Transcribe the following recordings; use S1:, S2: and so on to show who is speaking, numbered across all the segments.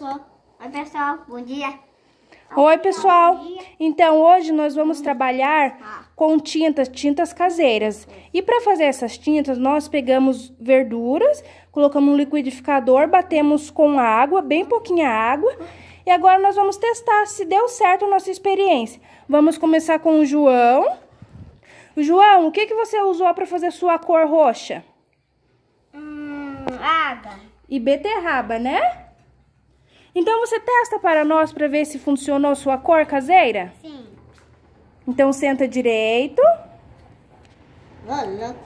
S1: Oi, pessoal. Bom dia. Oi, pessoal. Dia. Então, hoje nós vamos trabalhar ah. com tintas, tintas caseiras. E para fazer essas tintas, nós pegamos verduras, colocamos no liquidificador, batemos com água, bem pouquinha água. E agora nós vamos testar se deu certo a nossa experiência. Vamos começar com o João. João, o que, que você usou para fazer sua cor roxa? Hum, água. E beterraba, né? Então você testa para nós para ver se funcionou sua cor caseira? Sim. Então senta direito. Olha.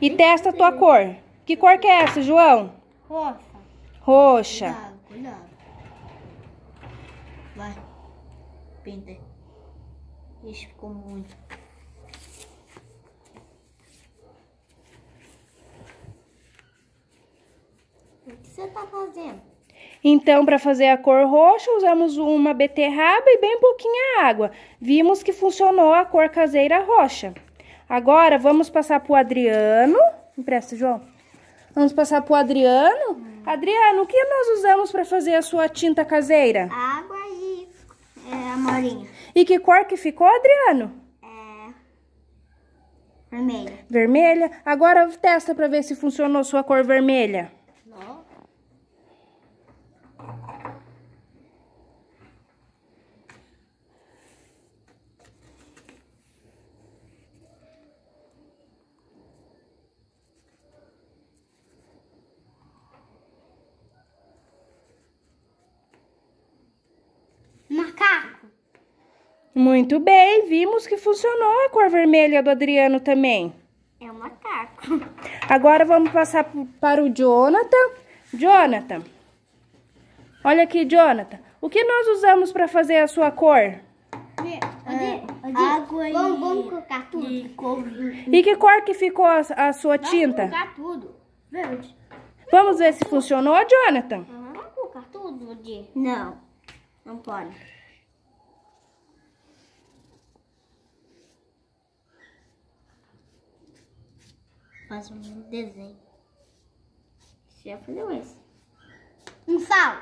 S1: E testa a tua cor. Que cor que é essa, João? Roxa. Roxa. Cuidado, cuidado. Vai. Pinta. Isso ficou muito. O que você tá fazendo? Então, para fazer a cor roxa, usamos uma beterraba e bem pouquinha água. Vimos que funcionou a cor caseira roxa. Agora, vamos passar para o Adriano. Empresta, João. Vamos passar para o Adriano. Hum. Adriano, o que nós usamos para fazer a sua tinta caseira? Água e é, amorinha. E que cor que ficou, Adriano? É... Vermelha. Vermelha. Agora testa para ver se funcionou sua cor vermelha. Muito bem, vimos que funcionou a cor vermelha do Adriano também. É um macaco. Agora vamos passar para o Jonathan. Jonathan, olha aqui, Jonathan. O que nós usamos para fazer a sua cor? Ah, água e... Vamos, vamos colocar tudo. E, e que cor que ficou a, a sua vamos tinta? Vamos colocar tudo. Verde. Vamos ver se funcionou, Jonathan? Vamos colocar tudo de... Não, não pode. faz um desenho. Você já fazer esse. Um sal.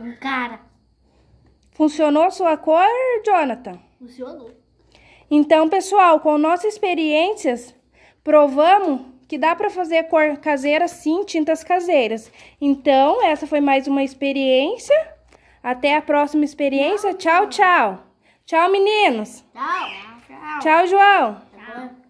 S1: Um cara. Funcionou sua cor, Jonathan? Funcionou. Então, pessoal, com nossas experiências, provamos que dá para fazer cor caseira sim, tintas caseiras. Então, essa foi mais uma experiência. Até a próxima experiência. Tchau, tchau. Tchau, meninos. Tchau. Tchau, João. Tchau.